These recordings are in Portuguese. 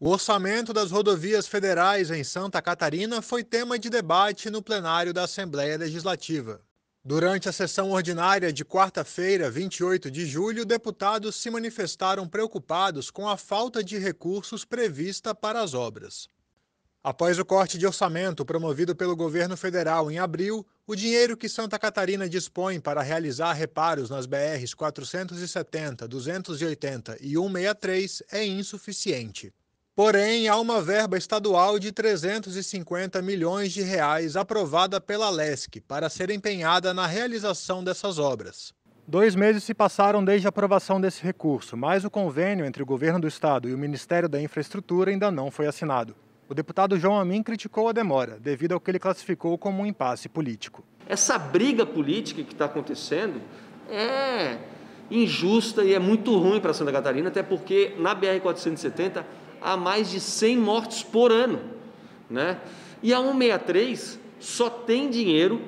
O orçamento das rodovias federais em Santa Catarina foi tema de debate no plenário da Assembleia Legislativa. Durante a sessão ordinária de quarta-feira, 28 de julho, deputados se manifestaram preocupados com a falta de recursos prevista para as obras. Após o corte de orçamento promovido pelo governo federal em abril, o dinheiro que Santa Catarina dispõe para realizar reparos nas BRs 470, 280 e 163 é insuficiente. Porém, há uma verba estadual de 350 milhões de reais aprovada pela LESC para ser empenhada na realização dessas obras. Dois meses se passaram desde a aprovação desse recurso, mas o convênio entre o governo do estado e o Ministério da Infraestrutura ainda não foi assinado. O deputado João Amin criticou a demora, devido ao que ele classificou como um impasse político. Essa briga política que está acontecendo é injusta e é muito ruim para Santa Catarina, até porque na BR-470 há mais de 100 mortes por ano. Né? E a 163 só tem dinheiro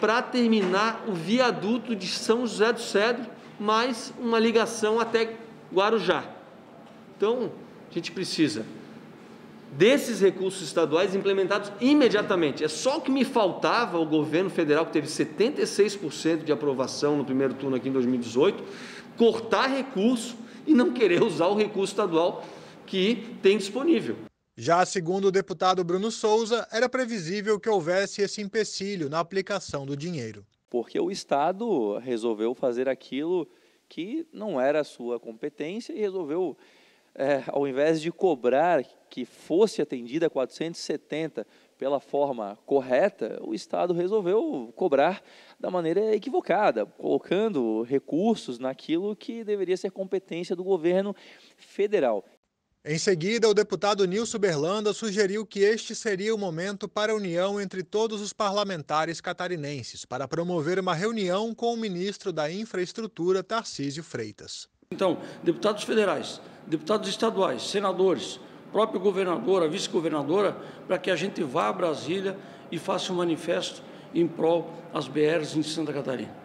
para terminar o viaduto de São José do Cedro, mais uma ligação até Guarujá. Então, a gente precisa desses recursos estaduais implementados imediatamente. É só o que me faltava o governo federal, que teve 76% de aprovação no primeiro turno aqui em 2018, cortar recurso e não querer usar o recurso estadual que tem disponível. Já segundo o deputado Bruno Souza, era previsível que houvesse esse empecilho na aplicação do dinheiro. Porque o Estado resolveu fazer aquilo que não era sua competência e resolveu é, ao invés de cobrar que fosse atendida 470 pela forma correta, o Estado resolveu cobrar da maneira equivocada, colocando recursos naquilo que deveria ser competência do governo federal. Em seguida, o deputado Nilson Berlanda sugeriu que este seria o momento para a união entre todos os parlamentares catarinenses para promover uma reunião com o ministro da Infraestrutura, Tarcísio Freitas. Então, deputados federais, deputados estaduais, senadores, próprio governador, a vice-governadora, para que a gente vá a Brasília e faça um manifesto em prol das BRs em Santa Catarina.